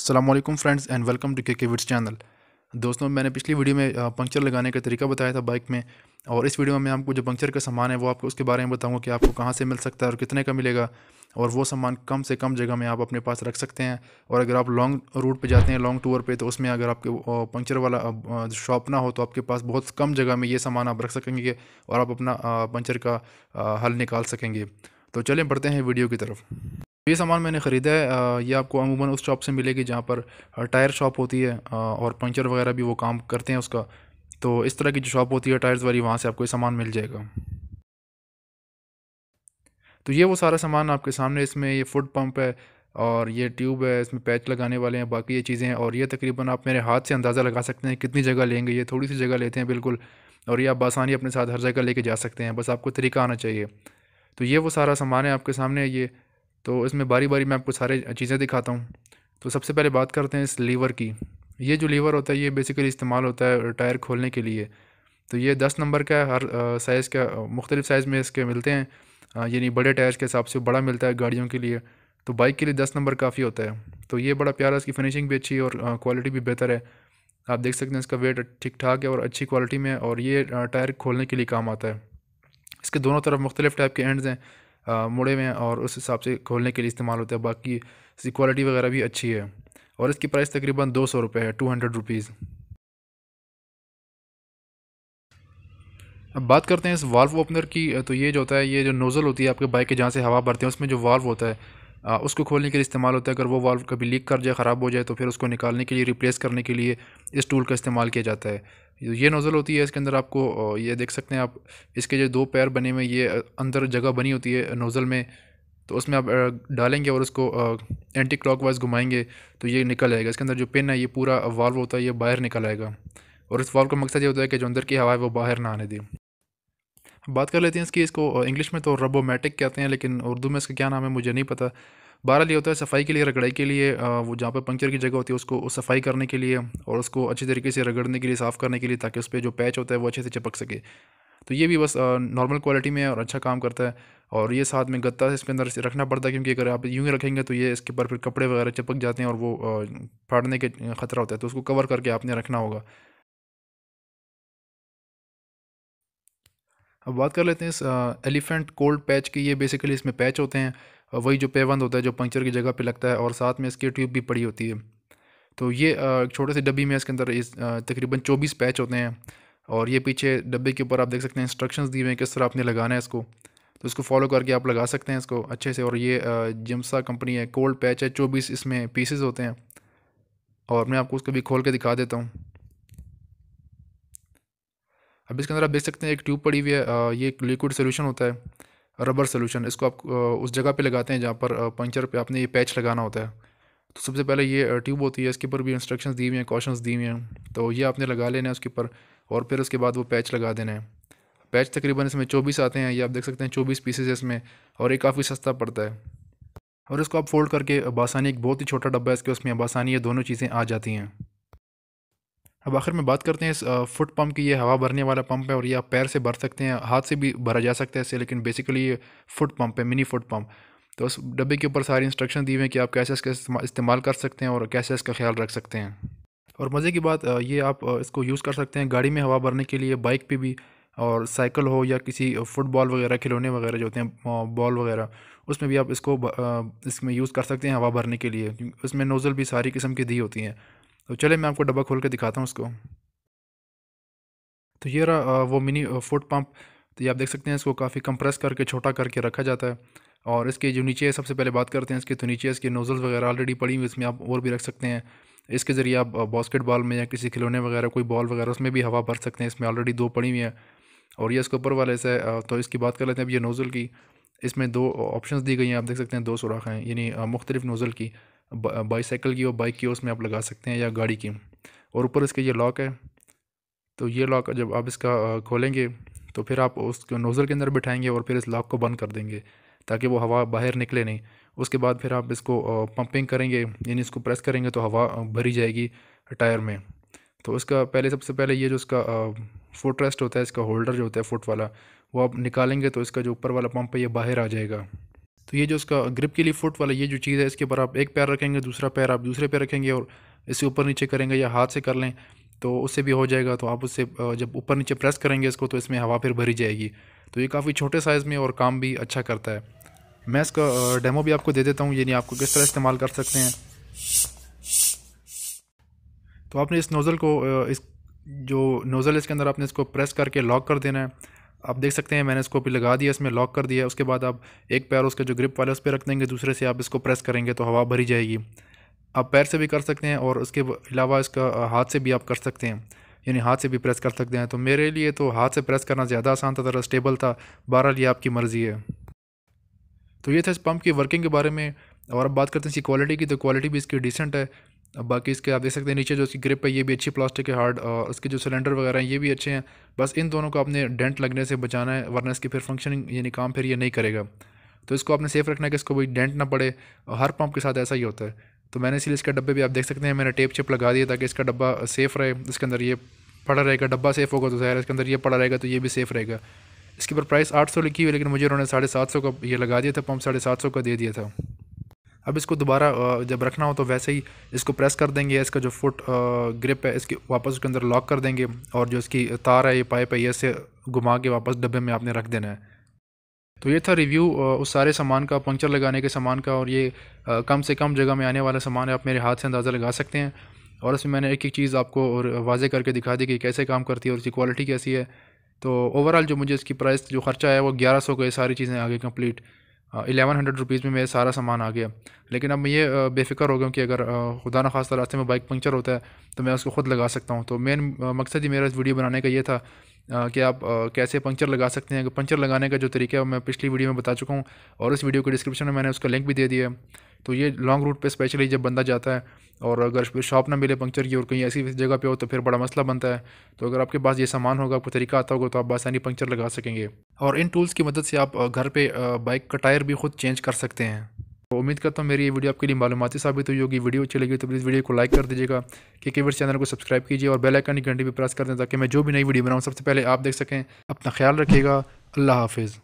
अल्लाम friends and welcome to के के विट्स चैनल दोस्तों मैंने पिछली वीडियो में पंक्चर लगाने का तरीका बताया था बाइक में और इस वीडियो में आपको जो पंक्चर का सामान है वो आपको उसके बारे में बताऊंगा कि आपको कहाँ से मिल सकता है और कितने का मिलेगा और वो सामान कम से कम जगह में आप अपने पास रख सकते हैं और अगर आप लॉन्ग रूट पर जाते हैं लॉन्ग टूर पर तो उसमें अगर आपके पंक्चर वाला शॉप ना हो तो आपके पास बहुत कम जगह में ये सामान आप रख सकेंगे और आप अपना पंक्चर का हल निकाल सकेंगे तो चलें बढ़ते हैं वीडियो की तरफ तो ये सामान मैंने ख़रीदा है ये आपको अमूमन उस शॉप से मिलेगी जहाँ पर टायर शॉप होती है और पंचर वगैरह भी वो काम करते हैं उसका तो इस तरह की जो शॉप होती है टायर्स वाली वहाँ से आपको ये सामान मिल जाएगा तो ये वो सारा सामान आपके सामने इसमें ये फुट पंप है और ये ट्यूब है इसमें पैच लगाने वाले हैं बाकी ये चीज़ें हैं और ये तकरीबन आप मेरे हाथ से अंदाज़ा लगा सकते हैं कितनी जगह लेंगे ये थोड़ी सी जगह लेते हैं बिल्कुल और ये आप आसानी अपने साथ हर जगह लेके जा सकते हैं बस आपको तरीका आना चाहिए तो ये वो सारा सामान है आपके सामने ये तो इसमें बारी बारी मैं आपको सारे चीज़ें दिखाता हूँ तो सबसे पहले बात करते हैं इस लीवर की ये जो लीवर होता है ये बेसिकली इस्तेमाल होता है टायर खोलने के लिए तो ये दस नंबर का हर साइज़ का मुख्तलिफ़ साइज़ में इसके मिलते हैं यानी बड़े टायर के हिसाब से बड़ा मिलता है गाड़ियों के लिए तो बाइक के लिए दस नंबर काफ़ी होता है तो ये बड़ा प्यारा इसकी फिनिशिंग भी अच्छी है और क्वालिटी भी बेहतर है आप देख सकते हैं इसका वेट ठीक ठाक है और अच्छी क्वालिटी में है और ये टायर खोलने के लिए काम आता है इसके दोनों तरफ मुख्तलिफ़ टाइप के एंड्स हैं मुड़े हुए हैं और उस हिसाब से खोलने के लिए इस्तेमाल होता है बाकी इसकी क्वालिटी वगैरह भी अच्छी है और इसकी प्राइस तकरीबन दो सौ रुपये है टू हंड्रेड रुपीज़ अब बात करते हैं इस वाल्व ओपनर की तो ये जो होता है ये जो नोज़ल होती है आपके बाइक के जहाँ से हवा भरते हैं उसमें जो वाल्व होता है उसको खोलने के लिए इस्तेमाल होता है अगर वो वाल्व कभी लीक कर जाए ख़राब हो जाए तो फिर उसको निकालने के लिए रिप्लेस करने के लिए इस टूल का इस्तेमाल किया जाता है तो ये नोज़ल होती है इसके अंदर आपको ये देख सकते हैं आप इसके जो दो पैर बने हुए ये अंदर जगह बनी होती है नोज़ल में तो उसमें आप डालेंगे और उसको एंटी क्लॉक वाइज घुमाएंगे तो ये निकल आएगा इसके अंदर जो पिन है ये पूरा वाल्व होता है ये बाहर निकल आएगा और इस वाल्व का मकसद ये होता है कि जो अंदर की हवा है वो बाहर ना आने दी बात कर लेते हैं इसकी इसको इंग्लिश में तो रबोमेटिक कहते हैं लेकिन उर्दू में इसका क्या नाम है मुझे नहीं पता बारह लिए होता है सफाई के लिए रगड़ाई के लिए वो जहाँ पर पंक्चर की जगह होती है उसको सफाई करने के लिए और उसको अच्छी तरीके से रगड़ने के लिए साफ़ करने के लिए ताकि उस पर जो पैच होता है वो अच्छे से चिपक सके तो ये भी बस नॉर्मल क्वालिटी में और अच्छा काम करता है और ये साथ में गत्ता इसके अंदर से रखना पड़ता है क्योंकि अगर आप यूँ ही रखेंगे तो ये इसके ऊपर फिर कपड़े वगैरह चिपक जाते हैं और वो फाड़ने के ख़तरा होता है तो उसको कवर करके आपने रखना होगा अब बात कर लेते हैं इस एलिफेंट कोल्ड पैच की ये बेसिकली इसमें पैच होते हैं वही जो पेवंद होता है जो पंक्चर की जगह पे लगता है और साथ में इसकी ट्यूब भी पड़ी होती है तो ये छोटे से डब्बी में इसके अंदर इस तकरीबन चौबीस पैच होते हैं और ये पीछे डब्बे के ऊपर आप देख सकते हैं इंस्ट्रक्शंस दिए हुए हैं किस तरह आपने लगाना है इसको तो इसको फॉलो करके आप लगा सकते हैं इसको अच्छे से और ये जिम्सा कंपनी है कोल्ड पैच है चौबीस इसमें पीसेज होते हैं और मैं आपको उसको भी खोल के दिखा देता हूँ अब इसके अंदर आप देख सकते हैं एक ट्यूब पड़ी हुई है ये लिक्विड सोल्यूशन होता है रबर सोल्यूशन इसको आप उस जगह पर लगाते हैं जहाँ पर पंक्चर पर आपने ये पैच लगाना होता है तो सबसे पहले ये ट्यूब होती है इसके ऊपर भी इंस्ट्रक्शन दी हुई हैं कॉशंस दी हुई हैं तो ये आपने लगा लेना है उसके ऊपर और फिर उसके बाद वो पैच लगा देना है पैच तकरीबन इसमें चौबीस आते हैं ये आप देख सकते हैं चौबीस पीसेज इसमें और ये काफ़ी सस्ता पड़ता है और इसको आप फोल्ड करके बासानी एक बहुत ही छोटा डब्बा है इसके उसमें बासानी ये दोनों चीज़ें आ जाती हैं अब आखिर में बात करते हैं इस फुट पंप की ये हवा भरने वाला पंप है और ये आप पैर से भर सकते हैं हाथ से भी भरा जा सकता है इसे लेकिन बेसिकली ये फुट पंप है मिनी फुट पंप तो उस डब्बे के ऊपर सारी इंस्ट्रक्शन दी हुई हैं कि आप कैसे इसका इस्तेमाल कर सकते हैं और कैसे इसका ख्याल रख सकते हैं और मज़े की बात ये आप इसको यूज़ कर सकते हैं गाड़ी में हवा भरने के लिए बाइक पर भी और साइकिल हो या किसी फुटबॉल वगैरह खिलौने वगैरह जो होते हैं बॉल वगैरह उसमें भी आप इसको इसमें यूज़ कर सकते हैं हवा भरने के लिए उसमें नोज़ल भी सारी किस्म की दी होती हैं तो चले मैं आपको डब्बा खोल के दिखाता हूँ उसको तो ये रहा वो मिनी फुट पम्प तो ये आप देख सकते हैं इसको काफ़ी कंप्रेस करके छोटा करके रखा जाता है और इसके जो नीचे सबसे पहले बात करते हैं इसके तो नीचे इसके नोज़ल्स वगैरह ऑलरेडी पड़ी हुई इसमें आप और भी रख सकते हैं इसके ज़रिए आप बास्केटबॉल में या किसी खिलौने वगैरह कोई बॉल वगैरह उसमें भी हवा भर सकते हैं इसमें ऑलरेडी दो पड़ी हुई हैं और ये इसके ऊपर वाले से तो इसकी बात कर लेते हैं अब ये नोज़ल की इसमें दो ऑप्शन दी गई हैं आप देख सकते हैं दो सुराख हैं यानी मुख्तलिफ नोज़ल की बाईसाइकिल की और बाइक की उसमें आप लगा सकते हैं या गाड़ी की और ऊपर इसके ये लॉक है तो ये लॉक जब आप इसका खोलेंगे तो फिर आप उसको नोज़ल के अंदर बिठाएंगे और फिर इस लॉक को बंद कर देंगे ताकि वो हवा बाहर निकले नहीं उसके बाद फिर आप इसको पंपिंग करेंगे यानी इसको प्रेस करेंगे तो हवा भरी जाएगी टायर में तो इसका पहले सबसे पहले ये जो उसका फुट रेस्ट होता है इसका होल्डर जो होता है फुट वाला वो आप निकालेंगे तो इसका जो ऊपर वाला पंप है ये बाहर आ जाएगा तो ये जो उसका ग्रिप के लिए फुट वाला ये जो चीज़ है इसके ऊपर आप एक पैर रखेंगे दूसरा पैर आप दूसरे पैर रखेंगे और इसे ऊपर नीचे करेंगे या हाथ से कर लें तो उससे भी हो जाएगा तो आप उससे जब ऊपर नीचे प्रेस करेंगे इसको तो इसमें हवा फिर भरी जाएगी तो ये काफ़ी छोटे साइज़ में और काम भी अच्छा करता है मैं इसका डेमो भी आपको दे देता हूँ यानी आपको किस तरह इस्तेमाल कर सकते हैं तो आपने इस नोज़ल को इस जो नोज़ल इसके अंदर आपने इसको प्रेस करके लॉक कर देना है आप देख सकते हैं मैंने इसको अभी लगा दिया इसमें लॉक कर दिया उसके बाद आप एक पैर उसका जो ग्रिप वाला उस पर रख देंगे दूसरे से आप इसको प्रेस करेंगे तो हवा भरी जाएगी आप पैर से भी कर सकते हैं और उसके अलावा इसका हाथ से भी आप कर सकते हैं यानी हाथ से भी प्रेस कर सकते हैं तो मेरे लिए तो हाथ से प्रेस करना ज़्यादा आसान था ज़रा स्टेबल था बहरहाल ये आपकी मर्ज़ी है तो ये था इस पम्प की वर्किंग के बारे में और अब बात करते हैं इसकी क्वालिटी की तो क्वालिटी भी इसकी डिसेंट है अब बाकी इसके आप देख सकते हैं नीचे जो इसकी ग्रिप है ये भी अच्छी प्लास्टिक है हार्ड और उसके जो सिलेंडर वगैरह हैं ये भी अच्छे हैं बस इन दोनों को आपने डेंट लगने से बचाना है वरना इसकी फिर फंक्शनिंग यानी काम फिर ये नहीं करेगा तो इसको आपने सेफ रखना है कि इसको कोई डेंट ना पड़े हर पंप के साथ ऐसा ही होता है तो मैंने इसलिए इसका डब्बे भी आप देख सकते हैं मैंने टेप चिप लगा दिया ताकि इसका डब्बा सेफ़ रहे इसके अंदर ये पड़ा रहेगा डब्बा सेफ़ होगा तो ज़ाहिर इसके अंदर ये पड़ा रहेगा तो ये भी सेफ़ रहेगा इसके ऊपर प्राइस आठ सौ लिखी हुई लेकिन मुझे उन्होंने साढ़े सात सौ का ये लगा दिया था पंप साढ़े सात सौ का दे दिया था अब इसको दोबारा जब रखना हो तो वैसे ही इसको प्रेस कर देंगे इसका जो फुट ग्रिप है इसके वापस उसके अंदर लॉक कर देंगे और जो इसकी तार है ये पाइप है ये इसे घुमा के वापस डब्बे में आपने रख देना है तो ये था रिव्यू उस सारे सामान का पंक्चर लगाने के सामान का और ये कम से कम जगह में आने वाला सामान है आप मेरे हाथ से अंदाज़ा लगा सकते हैं और इसमें मैंने एक एक चीज़ आपको और वाजे करके दिखा दी कि कैसे काम करती है और इसकी क्वालिटी कैसी है तो ओवरऑल जो मुझे इसकी प्राइस जो ख़र्चा है वो ग्यारह सौ का ये सारी चीज़ें आगे कंप्लीट एलेवन हंड्रेड रुपीज़ में मेरा सारा सामान आ गया लेकिन अब मैं ये बेफिक्र हो गया कि अगर खुदा न खास रास्ते में बाइक पंक्चर होता है तो मैं उसको ख़ुद लगा सकता हूँ तो मेन मकसद ही मेरा इस वीडियो बनाने का ये था कि आप कैसे पंक्चर लगा सकते हैं पंक्चर लगाने का जो तरीका है मैं पिछली वीडियो में बता चुका हूँ और इस वीडियो के डिस्क्रिप्शन में मैंने उसका लिंक भी दे दिया है तो ये लॉन्ग रूट पर स्पेशली जब बंदा जाता है और अगर शॉप ना मिले पंक्चर की और कहीं ऐसी जगह पे हो तो फिर बड़ा मसला बनता है तो अगर आपके पास ये सामान होगा आपको तरीका आता होगा तो आप आसानी पंक्चर लगा सकेंगे और इन टूल्स की मदद से आप घर पर बाइक का टायर भी खुद चेंज कर सकते हैं तो उम्मीद करता हूँ मेरी ये वीडियो आपके लिए मालूमती साबित हुई होगी वीडियो अच्छी लगी तो प्लीज़ वीडियो को लाइक कर दीजिएगा के केवर चैनल को सब्सक्राइब कीजिए और बेल आइकन की घंटी भी प्रेस कर दें ताकि मैं जो भी नई वीडियो बनाऊँ सबसे पहले आप देख सकें अपना ख्याल रखिएगा अल्लाह हाफिज़